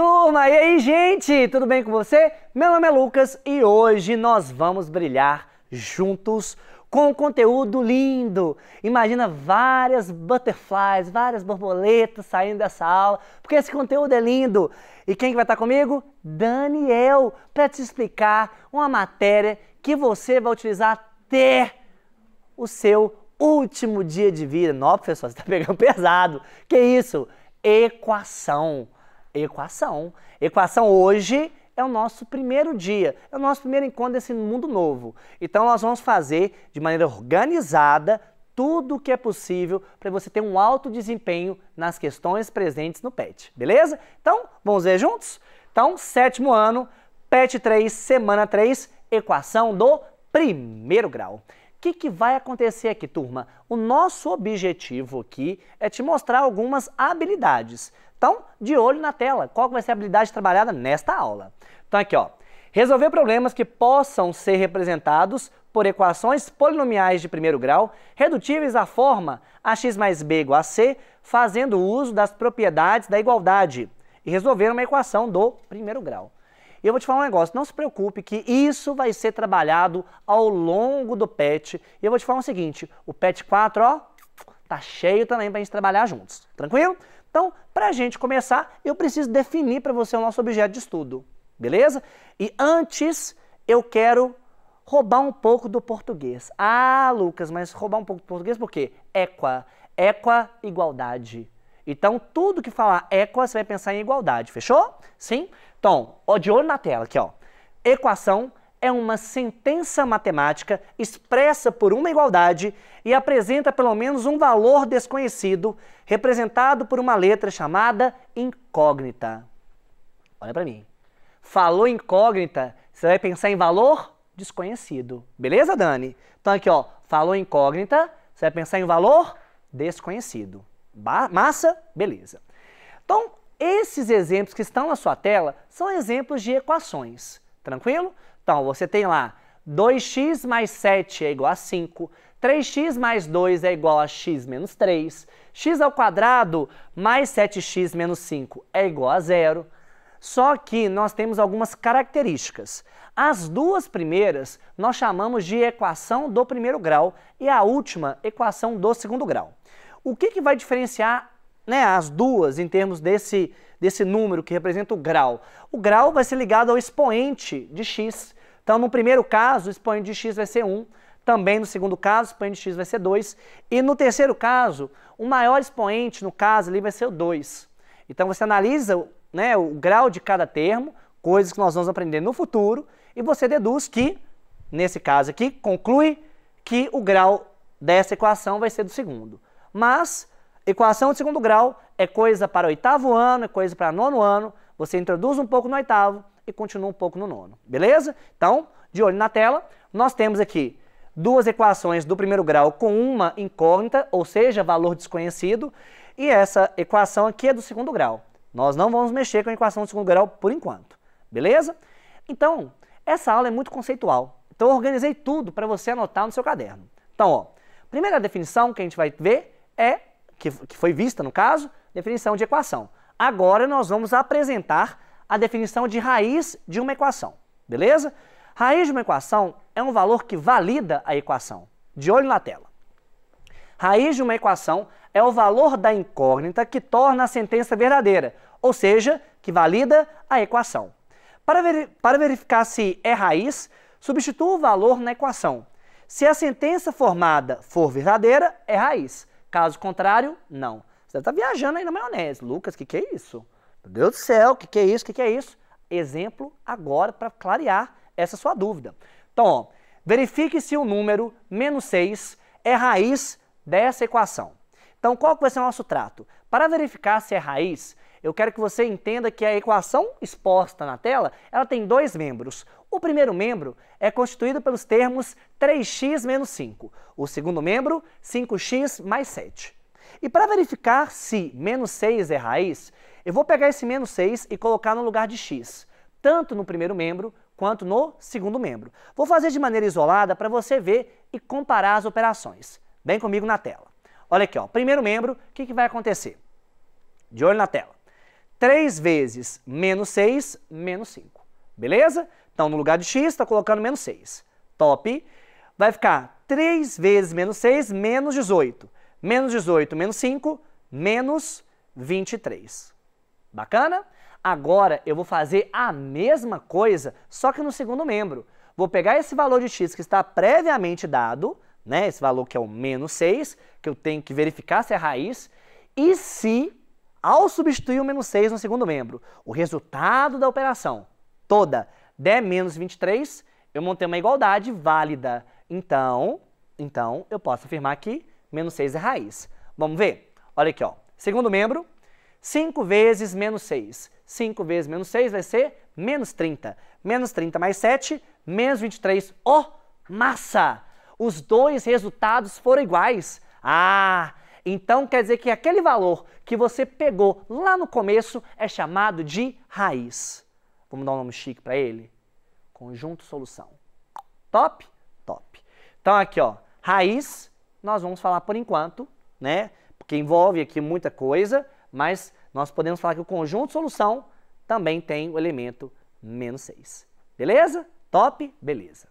turma! E aí, gente? Tudo bem com você? Meu nome é Lucas e hoje nós vamos brilhar juntos com conteúdo lindo. Imagina várias butterflies, várias borboletas saindo dessa aula, porque esse conteúdo é lindo. E quem vai estar comigo? Daniel, para te explicar uma matéria que você vai utilizar até o seu último dia de vida. Não, professor, você está pegando pesado. Que isso? Equação equação. Equação hoje é o nosso primeiro dia, é o nosso primeiro encontro desse mundo novo. Então nós vamos fazer de maneira organizada tudo o que é possível para você ter um alto desempenho nas questões presentes no PET, beleza? Então, vamos ver juntos? Então, sétimo ano, PET 3, semana 3, equação do primeiro grau. O que, que, vai acontecer aqui, turma? O nosso objetivo aqui é te mostrar algumas habilidades. Então, de olho na tela, qual vai ser a habilidade trabalhada nesta aula? Então aqui, ó, resolver problemas que possam ser representados por equações polinomiais de primeiro grau, redutíveis à forma ax mais b igual a c, fazendo uso das propriedades da igualdade e resolver uma equação do primeiro grau. E eu vou te falar um negócio, não se preocupe que isso vai ser trabalhado ao longo do PET. E eu vou te falar o seguinte, o PET 4, ó, tá cheio também pra gente trabalhar juntos. Tranquilo? Então, para a gente começar, eu preciso definir para você o nosso objeto de estudo, beleza? E antes, eu quero roubar um pouco do português. Ah, Lucas, mas roubar um pouco do português por quê? Equa. Equa, igualdade. Então, tudo que falar equa, você vai pensar em igualdade, fechou? Sim? Então, ó, de olho na tela aqui, ó. Equação é uma sentença matemática expressa por uma igualdade e apresenta pelo menos um valor desconhecido, representado por uma letra chamada incógnita. Olha para mim. Falou incógnita, você vai pensar em valor desconhecido. Beleza, Dani? Então aqui, ó, falou incógnita, você vai pensar em valor desconhecido. Ba massa? Beleza. Então, esses exemplos que estão na sua tela são exemplos de equações. Tranquilo? Então, você tem lá 2x mais 7 é igual a 5, 3x mais 2 é igual a x menos 3, x ao quadrado mais 7x menos 5 é igual a zero. Só que nós temos algumas características. As duas primeiras nós chamamos de equação do primeiro grau e a última, equação do segundo grau. O que, que vai diferenciar né, as duas em termos desse desse número que representa o grau. O grau vai ser ligado ao expoente de x. Então, no primeiro caso, o expoente de x vai ser 1, também no segundo caso, o expoente de x vai ser 2, e no terceiro caso, o maior expoente, no caso ali, vai ser o 2. Então, você analisa né, o grau de cada termo, coisas que nós vamos aprender no futuro, e você deduz que, nesse caso aqui, conclui que o grau dessa equação vai ser do segundo. Mas Equação de segundo grau é coisa para oitavo ano, é coisa para nono ano. Você introduz um pouco no oitavo e continua um pouco no nono. Beleza? Então, de olho na tela, nós temos aqui duas equações do primeiro grau com uma incógnita, ou seja, valor desconhecido, e essa equação aqui é do segundo grau. Nós não vamos mexer com a equação do segundo grau por enquanto. Beleza? Então, essa aula é muito conceitual. Então, eu organizei tudo para você anotar no seu caderno. Então, ó, primeira definição que a gente vai ver é que, que foi vista no caso, definição de equação. Agora nós vamos apresentar a definição de raiz de uma equação, beleza? Raiz de uma equação é um valor que valida a equação. De olho na tela. Raiz de uma equação é o valor da incógnita que torna a sentença verdadeira, ou seja, que valida a equação. Para, ver, para verificar se é raiz, substitua o valor na equação. Se a sentença formada for verdadeira, é raiz. Caso contrário, não. Você deve tá estar viajando aí na maionese. Lucas, o que, que é isso? Meu Deus do céu, o que, que é isso? O que, que é isso? Exemplo agora para clarear essa sua dúvida. Então, ó, verifique se o número menos 6 é raiz dessa equação. Então, qual que vai ser o nosso trato? Para verificar se é raiz, eu quero que você entenda que a equação exposta na tela, ela tem dois membros. O primeiro membro é constituído pelos termos 3x menos 5. O segundo membro, 5x mais 7. E para verificar se menos 6 é raiz, eu vou pegar esse menos 6 e colocar no lugar de x, tanto no primeiro membro quanto no segundo membro. Vou fazer de maneira isolada para você ver e comparar as operações. Vem comigo na tela. Olha aqui, ó, primeiro membro, o que, que vai acontecer? De olho na tela. 3 vezes menos 6, menos 5. Beleza? Então, no lugar de x, está colocando menos 6. Top. Vai ficar 3 vezes menos 6, menos 18. Menos 18, menos 5, menos 23. Bacana? Agora, eu vou fazer a mesma coisa, só que no segundo membro. Vou pegar esse valor de x que está previamente dado, né, esse valor que é o menos 6, que eu tenho que verificar se é raiz, e se ao substituir o menos 6 no segundo membro. O resultado da operação toda, 10 menos 23, eu montei uma igualdade válida. Então, então eu posso afirmar que menos 6 é raiz. Vamos ver? Olha aqui, ó. segundo membro, 5 vezes menos 6. 5 vezes menos 6 vai ser menos 30. Menos 30 mais 7, menos 23. Ó, oh, massa! Os dois resultados foram iguais. Ah, então quer dizer que aquele valor que você pegou lá no começo é chamado de raiz. Vamos dar um nome chique para ele? Conjunto solução. Top? Top. Então aqui, ó, raiz, nós vamos falar por enquanto, né? Porque envolve aqui muita coisa, mas nós podemos falar que o conjunto solução também tem o elemento menos 6. Beleza? Top? Beleza.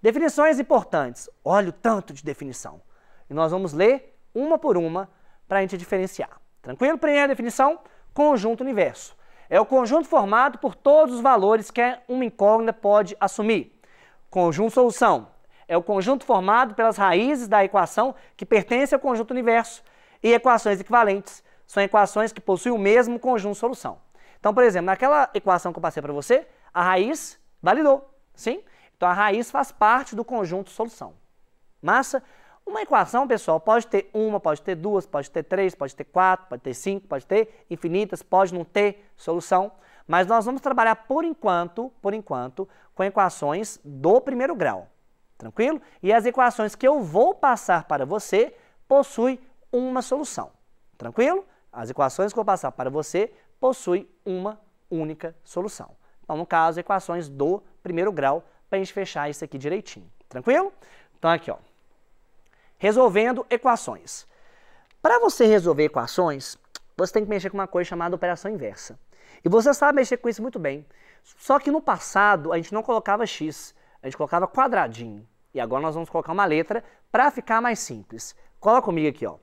Definições importantes. Olha o tanto de definição. E nós vamos ler uma por uma para a gente diferenciar. Tranquilo? Primeira definição, conjunto universo. É o conjunto formado por todos os valores que uma incógnita pode assumir. Conjunto solução é o conjunto formado pelas raízes da equação que pertence ao conjunto universo e equações equivalentes são equações que possuem o mesmo conjunto solução. Então, por exemplo, naquela equação que eu passei para você, a raiz validou, sim? Então a raiz faz parte do conjunto solução. Massa? Uma equação, pessoal, pode ter uma, pode ter duas, pode ter três, pode ter quatro, pode ter cinco, pode ter infinitas, pode não ter solução. Mas nós vamos trabalhar por enquanto, por enquanto, com equações do primeiro grau. Tranquilo? E as equações que eu vou passar para você possuem uma solução. Tranquilo? As equações que eu vou passar para você possuem uma única solução. Então, no caso, equações do primeiro grau, para a gente fechar isso aqui direitinho. Tranquilo? Então, aqui, ó resolvendo equações. Para você resolver equações, você tem que mexer com uma coisa chamada operação inversa. E você sabe mexer com isso muito bem. Só que no passado a gente não colocava x, a gente colocava quadradinho. E agora nós vamos colocar uma letra para ficar mais simples. Cola comigo aqui, ó.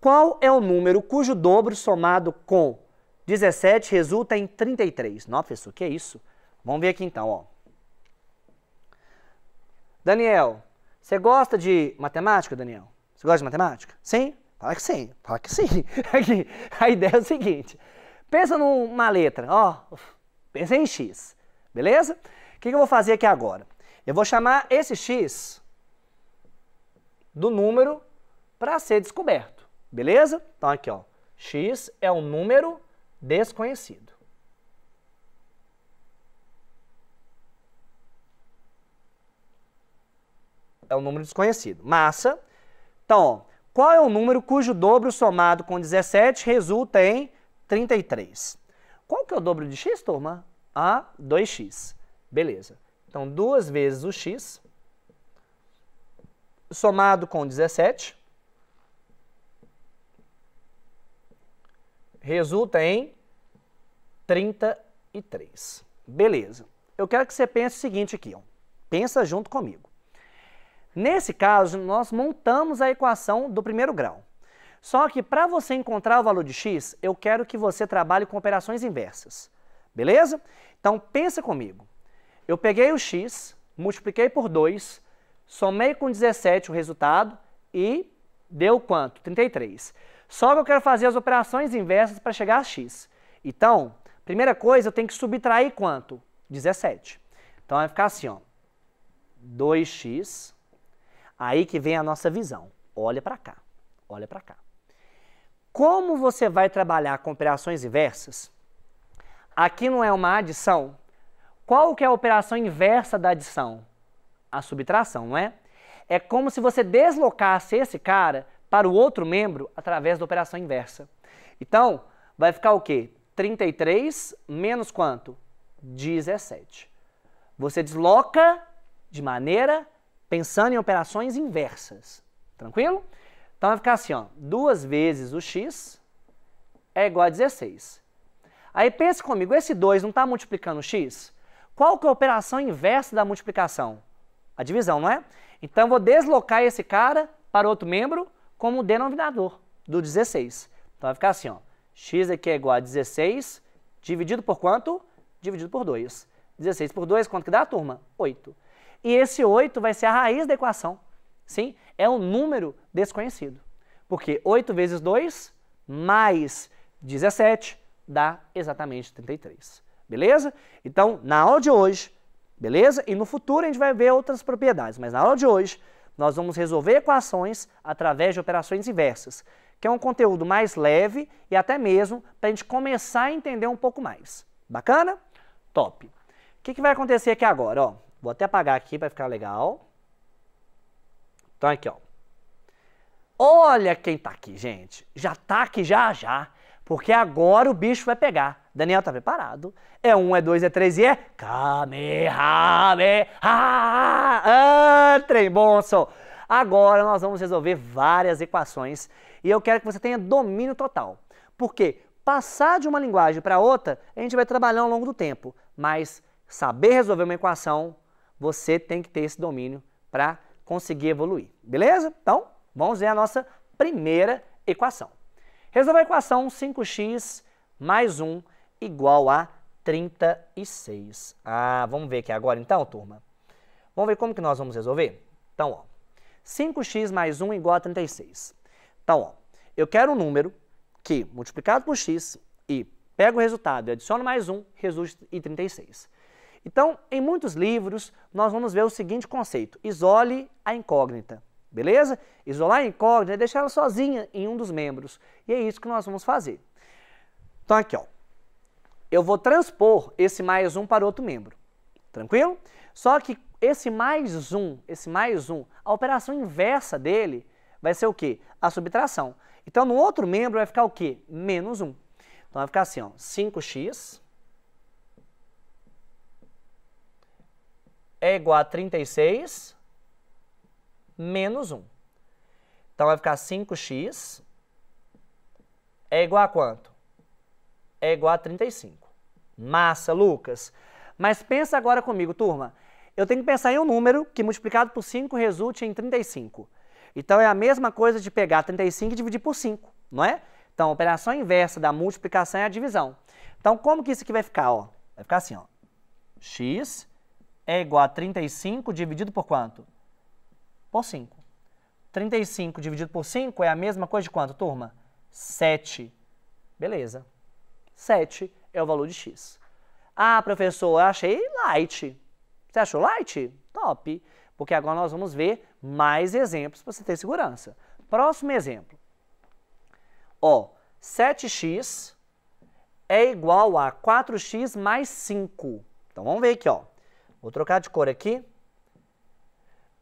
Qual é o número cujo dobro somado com 17 resulta em 33? Nossa, professor, que é isso? Vamos ver aqui então, ó. Daniel, você gosta de matemática, Daniel? Você gosta de matemática? Sim? Fala que sim, fala que sim. Aqui, a ideia é o seguinte: pensa numa letra, ó, pensa em x, beleza? O que, que eu vou fazer aqui agora? Eu vou chamar esse x do número para ser descoberto, beleza? Então aqui, ó, x é um número desconhecido. é um número desconhecido. Massa. Então, ó, qual é o número cujo dobro somado com 17 resulta em 33? Qual que é o dobro de x, turma? Ah, 2x. Beleza. Então, 2 vezes o x somado com 17 resulta em 33. Beleza. Eu quero que você pense o seguinte aqui. Ó. Pensa junto comigo. Nesse caso, nós montamos a equação do primeiro grau. Só que para você encontrar o valor de x, eu quero que você trabalhe com operações inversas. Beleza? Então pensa comigo. Eu peguei o x, multipliquei por 2, somei com 17 o resultado e deu quanto? 33. Só que eu quero fazer as operações inversas para chegar a x. Então, primeira coisa, eu tenho que subtrair quanto? 17. Então vai ficar assim, ó. 2x Aí que vem a nossa visão. Olha para cá, olha para cá. Como você vai trabalhar com operações inversas? Aqui não é uma adição. Qual que é a operação inversa da adição? A subtração, não é? É como se você deslocasse esse cara para o outro membro através da operação inversa. Então, vai ficar o quê? 33 menos quanto? 17. Você desloca de maneira pensando em operações inversas. Tranquilo? Então vai ficar assim, ó, 2 vezes o x é igual a 16. Aí pense comigo, esse 2 não está multiplicando o x? Qual que é a operação inversa da multiplicação? A divisão, não é? Então vou deslocar esse cara para outro membro como denominador do 16. Então vai ficar assim, ó, x aqui é igual a 16 dividido por quanto? Dividido por 2. 16 por 2, quanto que dá, turma? 8. E esse 8 vai ser a raiz da equação. Sim, é um número desconhecido. Porque 8 vezes 2 mais 17 dá exatamente 33. Beleza? Então, na aula de hoje, beleza? E no futuro a gente vai ver outras propriedades, mas na aula de hoje nós vamos resolver equações através de operações inversas, que é um conteúdo mais leve e até mesmo para a gente começar a entender um pouco mais. Bacana? Top! O que, que vai acontecer aqui agora? Ó, Vou até apagar aqui para ficar legal. Então aqui, ó. Olha quem tá aqui, gente. Já tá aqui já já, porque agora o bicho vai pegar. Daniel tá preparado. É um, é dois, é três e é Kamehameha! Ah, ah, ah trem bom, só. Agora nós vamos resolver várias equações e eu quero que você tenha domínio total. Porque passar de uma linguagem para outra, a gente vai trabalhar ao longo do tempo, mas saber resolver uma equação você tem que ter esse domínio para conseguir evoluir. Beleza? Então, vamos ver a nossa primeira equação. Resolver a equação 5x mais 1 igual a 36. Ah, vamos ver aqui agora então, turma. Vamos ver como que nós vamos resolver? Então, ó, 5x mais 1 igual a 36. Então, ó, eu quero um número que, multiplicado por x, e pego o resultado e adiciono mais 1, resulta em 36. Então, em muitos livros, nós vamos ver o seguinte conceito: isole a incógnita. Beleza? Isolar a incógnita é deixar ela sozinha em um dos membros. E é isso que nós vamos fazer. Então, aqui, ó. Eu vou transpor esse mais um para outro membro. Tranquilo? Só que esse mais um, esse mais um, a operação inversa dele vai ser o quê? A subtração. Então, no outro membro vai ficar o quê? Menos um. Então, vai ficar assim, ó. 5x é igual a 36 menos 1. Então vai ficar 5x é igual a quanto? É igual a 35. Massa, Lucas. Mas pensa agora comigo, turma. Eu tenho que pensar em um número que multiplicado por 5 resulte em 35. Então é a mesma coisa de pegar 35 e dividir por 5, não é? Então a operação inversa da multiplicação é a divisão. Então como que isso aqui vai ficar? Ó? Vai ficar assim, ó. x é igual a 35 dividido por quanto? Por 5. 35 dividido por 5 é a mesma coisa de quanto, turma? 7. Beleza. 7 é o valor de x. Ah, professor, eu achei light. Você achou light? Top. Porque agora nós vamos ver mais exemplos para você ter segurança. Próximo exemplo. Ó, 7x é igual a 4x mais 5. Então vamos ver aqui, ó. Vou trocar de cor aqui.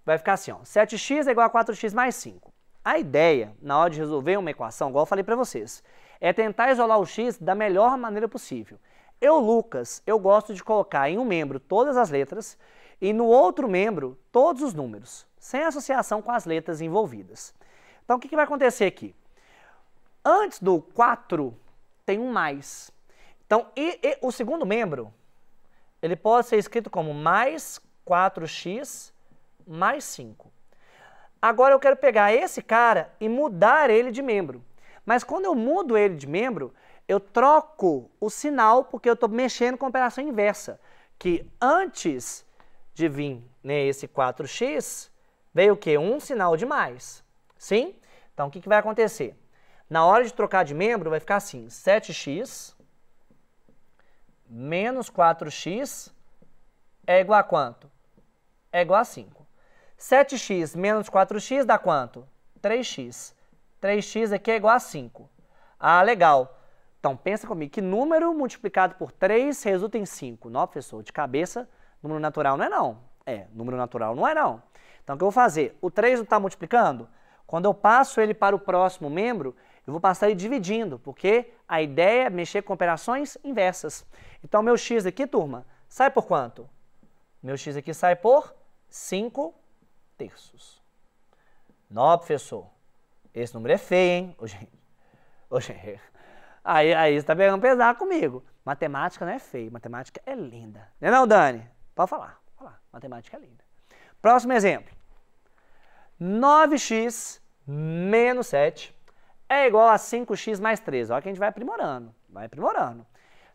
Vai ficar assim, ó, 7x é igual a 4x mais 5. A ideia, na hora de resolver uma equação, igual eu falei para vocês, é tentar isolar o x da melhor maneira possível. Eu, Lucas, eu gosto de colocar em um membro todas as letras e no outro membro todos os números, sem associação com as letras envolvidas. Então, o que, que vai acontecer aqui? Antes do 4, tem um mais. Então, e, e, o segundo membro ele pode ser escrito como mais 4x mais 5. Agora eu quero pegar esse cara e mudar ele de membro. Mas quando eu mudo ele de membro, eu troco o sinal porque eu estou mexendo com a operação inversa. Que antes de vir nesse né, 4x, veio o quê? Um sinal de mais. Sim? Então o que, que vai acontecer? Na hora de trocar de membro vai ficar assim, 7x menos 4x é igual a quanto? É igual a 5. 7x menos 4x dá quanto? 3x. 3x aqui é igual a 5. Ah, legal. Então, pensa comigo, que número multiplicado por 3 resulta em 5? Não, professor, de cabeça, número natural não é não. É, número natural não é não. Então, o que eu vou fazer? O 3 não está multiplicando? Quando eu passo ele para o próximo membro, eu vou passar ele dividindo, porque a ideia é mexer com operações inversas. Então, meu x aqui, turma, sai por quanto? Meu x aqui sai por 5 terços. Não, professor, esse número é feio, hein? Hoje, hoje. Aí, aí você está pegando pesado comigo. Matemática não é feio, matemática é linda. Não é não, Dani? Pode falar, pode falar. Matemática é linda. Próximo exemplo. 9x menos 7 é igual a 5x mais 3. Olha que a gente vai aprimorando, vai aprimorando.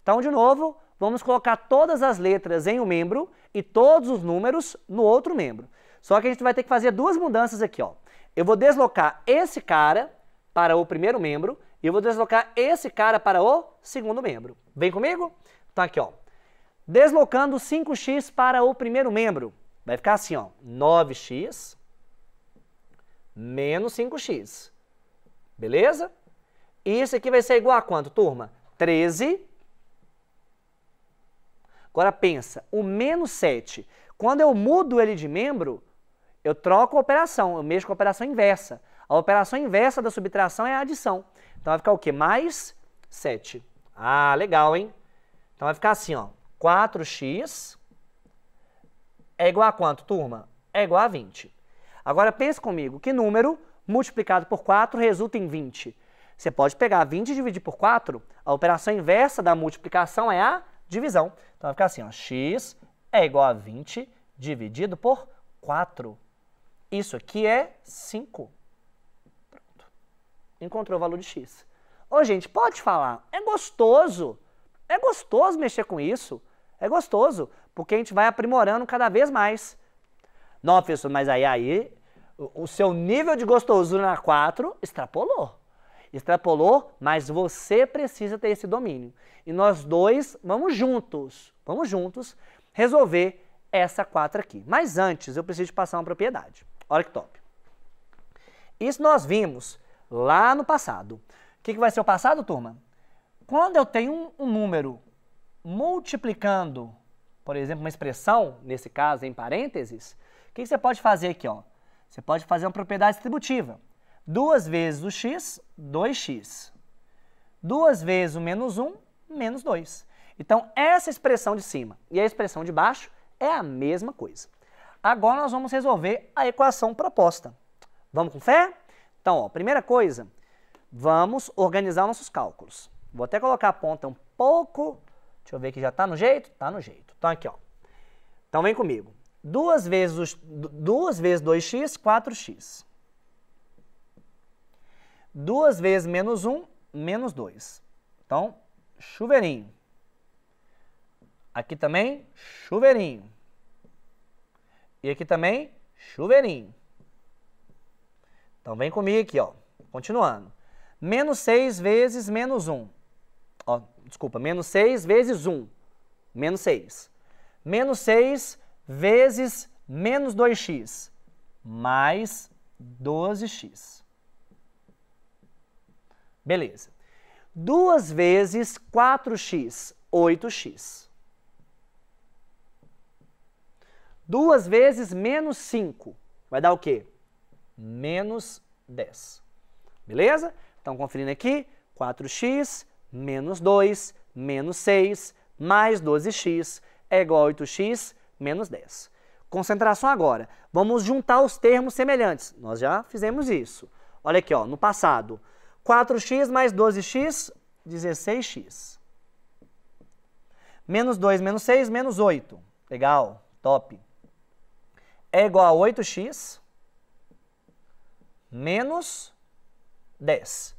Então, de novo, vamos colocar todas as letras em um membro e todos os números no outro membro. Só que a gente vai ter que fazer duas mudanças aqui. Ó. Eu vou deslocar esse cara para o primeiro membro e eu vou deslocar esse cara para o segundo membro. Vem comigo? Então aqui, ó. deslocando 5x para o primeiro membro. Vai ficar assim, ó, 9x menos 5x. Beleza? E isso aqui vai ser igual a quanto, turma? 13. Agora pensa, o menos 7, quando eu mudo ele de membro, eu troco a operação, eu mexo com a operação inversa. A operação inversa da subtração é a adição. Então vai ficar o quê? Mais 7. Ah, legal, hein? Então vai ficar assim, ó. 4x é igual a quanto, turma? É igual a 20. Agora pense comigo, que número multiplicado por 4 resulta em 20. Você pode pegar 20 e dividir por 4. A operação inversa da multiplicação é a divisão. Então vai ficar assim, ó, x é igual a 20 dividido por 4. Isso aqui é 5. Pronto. Encontrou o valor de x. Ô, gente, pode falar. É gostoso. É gostoso mexer com isso. É gostoso, porque a gente vai aprimorando cada vez mais. Não, professor, mas aí, aí o seu nível de gostosura na 4 extrapolou. Extrapolou, mas você precisa ter esse domínio. E nós dois vamos juntos, vamos juntos resolver essa 4 aqui. Mas antes, eu preciso passar uma propriedade. Olha que top. Isso nós vimos lá no passado. O que, que vai ser o passado, turma? Quando eu tenho um, um número multiplicando, por exemplo, uma expressão, nesse caso em parênteses, o que, que você pode fazer aqui? Ó? Você pode fazer uma propriedade distributiva. 2 vezes o x, 2x. 2 vezes o menos 1, menos 2. Então, essa expressão de cima e a expressão de baixo é a mesma coisa. Agora nós vamos resolver a equação proposta. Vamos com fé? Então, ó, primeira coisa, vamos organizar nossos cálculos. Vou até colocar a ponta um pouco. Deixa eu ver que já está no jeito. Está no jeito. Então, aqui, ó. Então, vem comigo. 2 vezes, 2 vezes 2x, 4x. 2 vezes menos 1, menos 2. Então, chuveirinho. Aqui também, chuveirinho. E aqui também, chuveirinho. Então, vem comigo aqui, ó. Continuando. Menos 6 vezes menos 1. Ó, desculpa, menos 6 vezes 1. Menos 6. Menos 6 vezes menos 2x, mais 12x. Beleza. Duas vezes 4x, 8x. Duas vezes menos 5, vai dar o quê? Menos 10. Beleza? Então, conferindo aqui, 4x menos 2, menos 6, mais 12x é igual a 8x, menos 10. Concentração agora. Vamos juntar os termos semelhantes. Nós já fizemos isso. Olha aqui, ó, no passado. 4x mais 12x, 16x. Menos 2 menos 6, menos 8. Legal, top. É igual a 8x menos 10.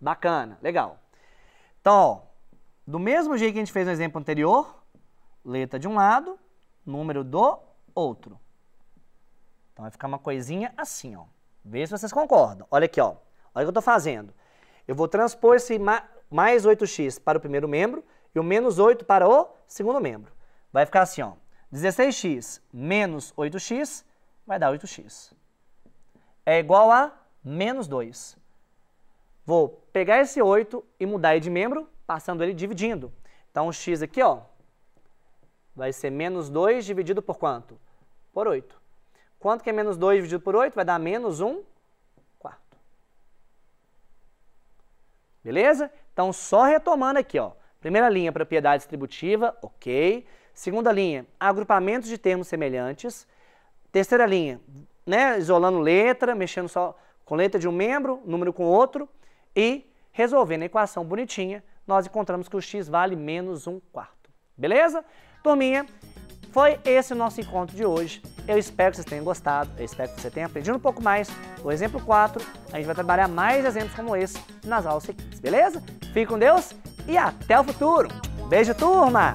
Bacana, legal. Então, ó, do mesmo jeito que a gente fez no exemplo anterior, letra de um lado, número do outro. Então vai ficar uma coisinha assim, ó. Vê se vocês concordam. Olha aqui, ó. Olha o que eu estou fazendo. Eu vou transpor esse mais 8x para o primeiro membro e o menos 8 para o segundo membro. Vai ficar assim, ó. 16x menos 8x vai dar 8x. É igual a menos 2. Vou pegar esse 8 e mudar ele de membro, passando ele dividindo. Então, o x aqui, ó, vai ser menos 2 dividido por quanto? Por 8. Quanto que é menos 2 dividido por 8? Vai dar menos 1 quarto. Beleza? Então, só retomando aqui, ó. Primeira linha, propriedade distributiva, ok. Segunda linha, agrupamentos de termos semelhantes. Terceira linha, né, isolando letra, mexendo só com letra de um membro, número com outro. E resolvendo a equação bonitinha, nós encontramos que o x vale menos 1 quarto. Beleza? Turminha, foi esse o nosso encontro de hoje. Eu espero que vocês tenham gostado, eu espero que você tenha aprendido um pouco mais. O exemplo 4, a gente vai trabalhar mais exemplos como esse nas aulas seguintes, beleza? Fique com Deus e até o futuro! Beijo, turma!